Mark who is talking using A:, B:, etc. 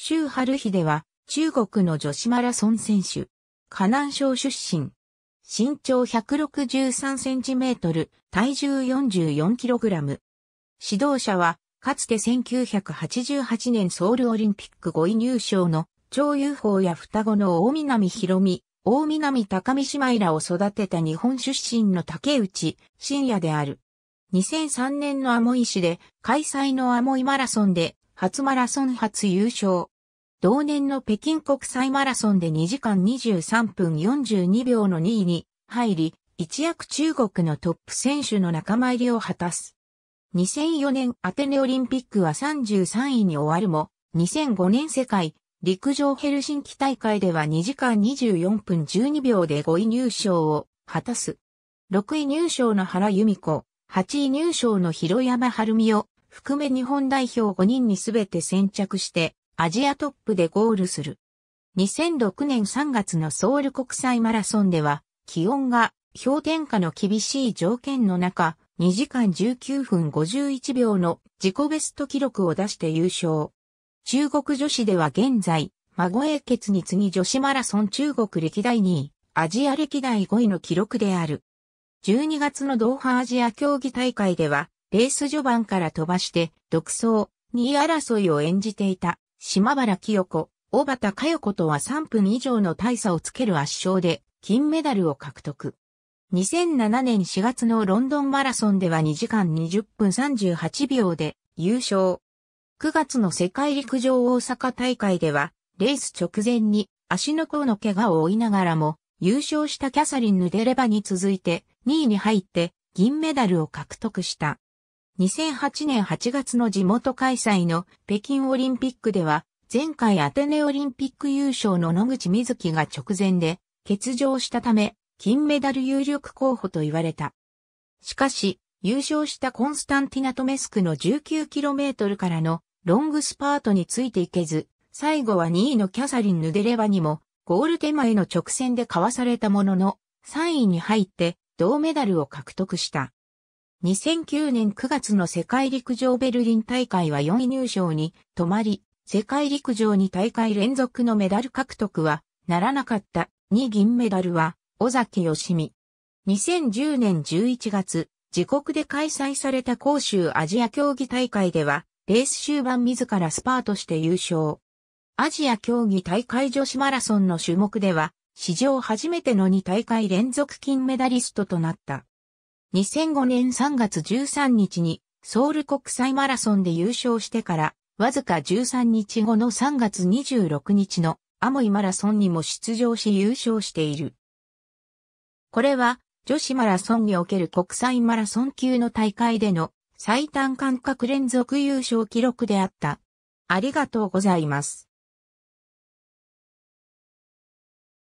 A: 周春日では、中国の女子マラソン選手。河南省出身。身長163センチメートル、体重44キログラム。指導者は、かつて1988年ソウルオリンピック5位入賞の超 u f や双子の大南博美、大南高見姉妹らを育てた日本出身の竹内深夜である。2003年のアモイ市で開催のアモイマラソンで初マラソン初優勝。同年の北京国際マラソンで2時間23分42秒の2位に入り、一躍中国のトップ選手の仲間入りを果たす。2004年アテネオリンピックは33位に終わるも、2005年世界陸上ヘルシンキ大会では2時間24分12秒で5位入賞を果たす。6位入賞の原由美子、8位入賞の広山晴美を含め日本代表5人にすべて先着してアジアトップでゴールする。2006年3月のソウル国際マラソンでは気温が氷点下の厳しい条件の中2時間19分51秒の自己ベスト記録を出して優勝。中国女子では現在、孫英傑に次ぎ女子マラソン中国歴代2位、アジア歴代5位の記録である。12月のドーハアジア競技大会では、レース序盤から飛ばして、独走、2位争いを演じていた、島原清子、小畑佳代子とは3分以上の大差をつける圧勝で、金メダルを獲得。2007年4月のロンドンマラソンでは2時間20分38秒で優勝。9月の世界陸上大阪大会では、レース直前に足の甲の怪我を負いながらも、優勝したキャサリン・ヌデレバに続いて2位に入って銀メダルを獲得した。2008年8月の地元開催の北京オリンピックでは、前回アテネオリンピック優勝の野口みずきが直前で欠場したため、金メダル有力候補と言われた。しかし、優勝したコンスタンティナトメスクの 19km からのロングスパートについていけず、最後は2位のキャサリン・ヌデレバにも、ゴール手前の直線でかわされたものの、3位に入って銅メダルを獲得した。2009年9月の世界陸上ベルリン大会は4位入賞に止まり、世界陸上に大会連続のメダル獲得はならなかった2銀メダルは尾崎義美。2010年11月、自国で開催された杭州アジア競技大会では、レース終盤自らスパートして優勝。アジア競技大会女子マラソンの種目では、史上初めての2大会連続金メダリストとなった。2005年3月13日にソウル国際マラソンで優勝してから、わずか13日後の3月26日のアモイマラソンにも出場し優勝している。これは女子マラソンにおける国際マラソン級の大会での最短間隔連続優勝記録であった。ありがとうございます。